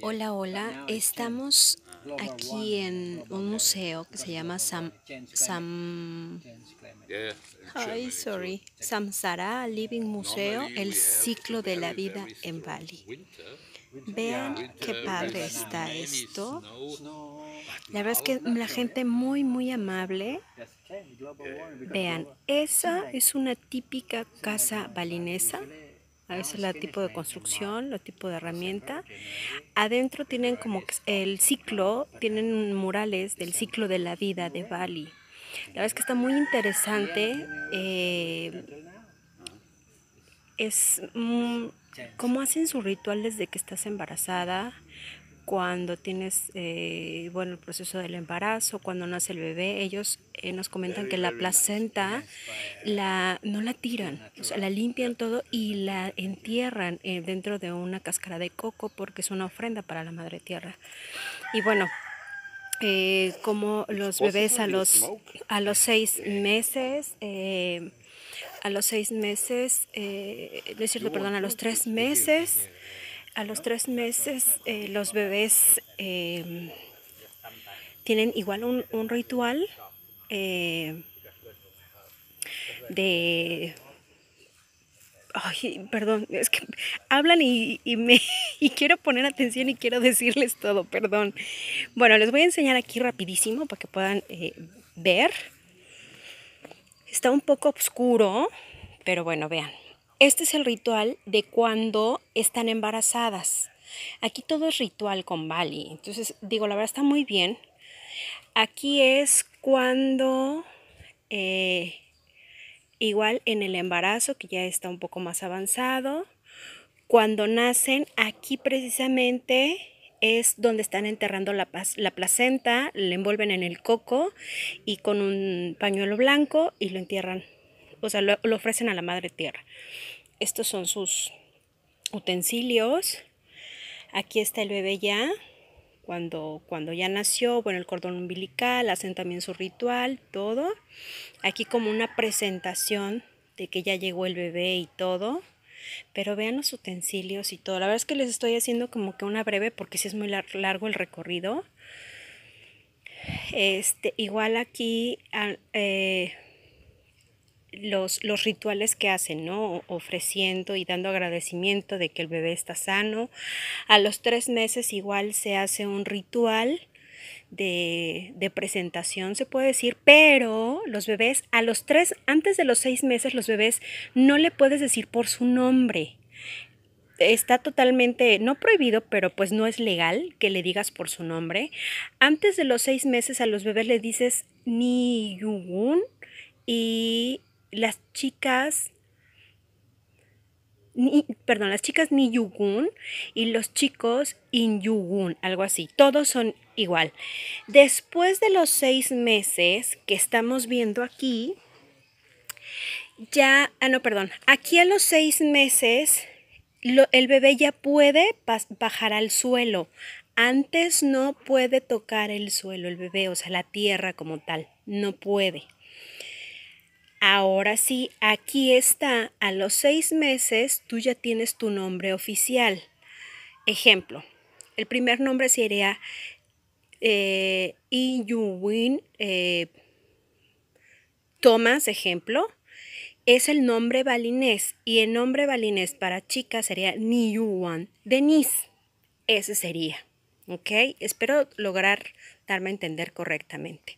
Hola, hola. Estamos aquí en un museo que se llama Sam, Sam Samsara Living Museo, el ciclo de la vida en Bali. Vean qué padre está esto. La verdad es que la gente muy, muy amable. Vean, esa es una típica casa balinesa a ah, veces el tipo de construcción, el tipo de herramienta. Adentro tienen como el ciclo, tienen murales del ciclo de la vida de Bali. La verdad es que está muy interesante. Eh, es mm, cómo hacen sus rituales de que estás embarazada, cuando tienes eh, bueno el proceso del embarazo, cuando nace el bebé, ellos eh, nos comentan que la placenta la no la tiran, o sea, la limpian todo y la entierran eh, dentro de una cáscara de coco porque es una ofrenda para la madre tierra. Y bueno, como los bebés a los a los seis meses a los seis meses, no es cierto, perdón, a los tres meses a los tres meses eh, los bebés em, tienen igual un, ritual eh, de... Ay, perdón, es que hablan y, y me, y quiero poner atención y quiero decirles todo, perdón. Bueno, les voy a enseñar aquí rapidísimo para que puedan eh, ver. Está un poco oscuro, pero bueno, vean. Este es el ritual de cuando están embarazadas. Aquí todo es ritual con Bali. Entonces, digo, la verdad está muy bien. Aquí es cuando, eh, igual en el embarazo, que ya está un poco más avanzado, cuando nacen, aquí precisamente es donde están enterrando la, la placenta, la envuelven en el coco y con un pañuelo blanco y lo entierran o sea, lo, ofrecen a la madre tierra. Estos son sus utensilios. Aquí está el bebé ya, cuando, cuando, ya nació, bueno, el cordón umbilical, hacen también su ritual, todo. Aquí como una presentación de que ya llegó el bebé y todo. Pero vean los utensilios y todo. La verdad es que les estoy haciendo como que una breve porque si sí es muy largo el recorrido. Este, igual aquí ah, eh, los, rituales que hacen, ¿no? Ofreciendo y dando agradecimiento de que el bebé está sano. A los tres meses igual se hace un ritual de, de presentación, se puede decir, pero los bebés, a los tres, antes de los seis meses, los bebés no le puedes decir por su nombre está totalmente, no prohibido, pero pues no es legal que le digas por su nombre. Antes de los seis meses a los bebés le dices ni yugun y las chicas ni, perdón, las chicas ni yugun y los chicos Inyugun, algo así. Todos son igual. Después de los seis meses que estamos viendo aquí, ya, ah, no, perdón, aquí a los seis meses el bebé ya puede bajar al suelo. Antes no puede tocar el suelo el bebé, o sea, la tierra como tal, no puede. Ahora sí, aquí está, a los seis meses tú ya tienes tu nombre oficial. Ejemplo, el primer nombre sería eh, eh Thomas, ejemplo. Es el nombre balinés y el nombre balinés para chicas sería Niyuan Denise. Ese sería. ¿ok? Espero lograr darme a entender correctamente.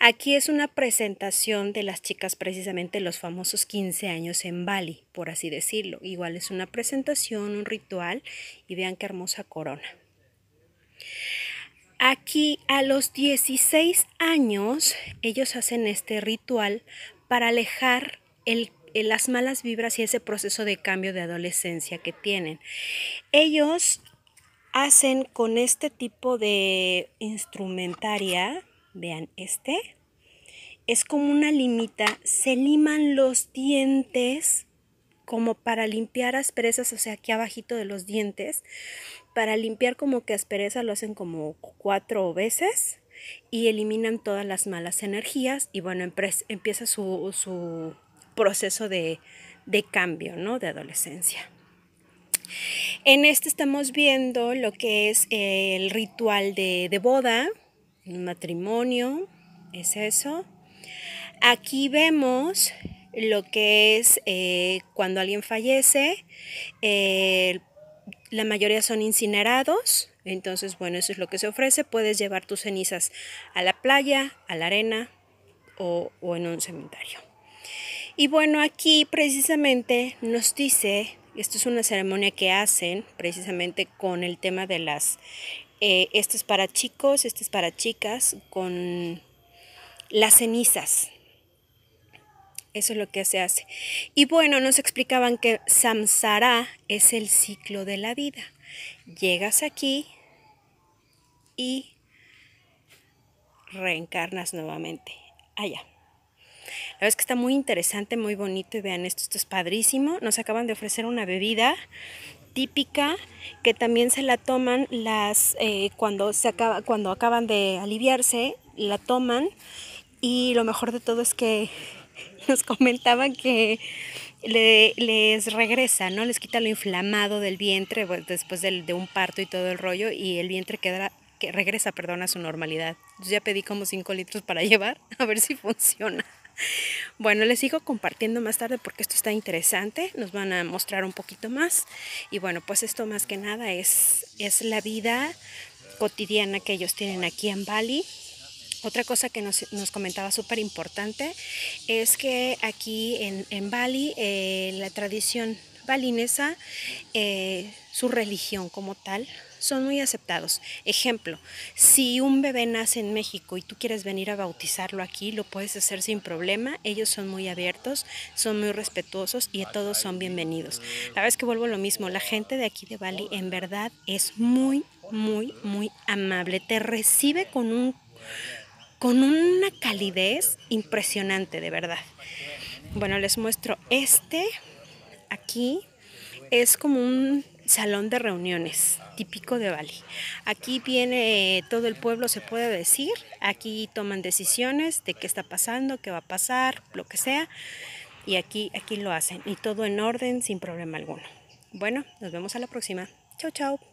Aquí es una presentación de las chicas, precisamente los famosos 15 años en Bali, por así decirlo. Igual es una presentación, un ritual, y vean qué hermosa corona. Aquí a los 16 años ellos hacen este ritual para alejar las malas vibras y ese proceso de cambio de adolescencia que tienen. Ellos hacen con este tipo de instrumentaria, vean este, es como una limita, se liman los dientes como para limpiar asperezas, o sea, aquí abajito de los dientes, para limpiar como que aspereza lo hacen como cuatro veces y eliminan todas las malas energías y bueno, empieza su, proceso de, de cambio, ¿no? De adolescencia. En este estamos viendo lo que es eh, el ritual de, boda, matrimonio, es eso. Aquí vemos lo que es eh, cuando alguien fallece, eh, la mayoría son incinerados, entonces bueno, eso es lo que se ofrece, puedes llevar tus cenizas a la playa, a la arena o en un cementerio. Y bueno, aquí precisamente nos dice esto es una ceremonia que hacen precisamente con el tema de las... Eh, esto es para chicos, esto es para chicas, con las cenizas. Eso es lo que se hace. Y bueno, nos explicaban que samsara es el ciclo de la vida. Llegas aquí y reencarnas nuevamente allá. La verdad es que está muy interesante, muy bonito y vean esto, esto es padrísimo. Nos acaban de ofrecer una bebida típica que también se la toman las eh, cuando se acaba cuando acaban de aliviarse la toman y lo mejor de todo es que nos comentaban que le, les regresa, ¿no? Les quita lo inflamado del vientre después de un parto y todo el rollo y el vientre queda, que regresa, a su normalidad. ya pedí como 5 litros para llevar, a ver si funciona. Bueno, les sigo compartiendo más tarde porque esto está interesante, nos van a mostrar un poquito más. Y bueno, pues esto más que nada es, es la vida cotidiana que ellos tienen aquí en Bali. Otra cosa que nos, comentaba súper importante es que aquí en, Bali eh, la tradición balinesa, eh, su religión como tal, son muy aceptados. Ejemplo, si un bebé nace en México y tú quieres venir a bautizarlo aquí, lo puedes hacer sin problema. Ellos son muy abiertos, son muy respetuosos y todos son bienvenidos. La vez que vuelvo lo mismo, la gente de aquí de Bali en verdad es muy, muy, muy amable. Te recibe con un con una calidez impresionante, de verdad. Bueno, les muestro este Aquí es como un salón de reuniones típico de Bali. Aquí viene eh, todo el pueblo, se puede decir. Aquí toman decisiones de qué está pasando, qué va a pasar, lo que sea. Y aquí, aquí lo hacen. Y todo en orden, sin problema alguno. Bueno, nos vemos a la próxima. Chao, chao.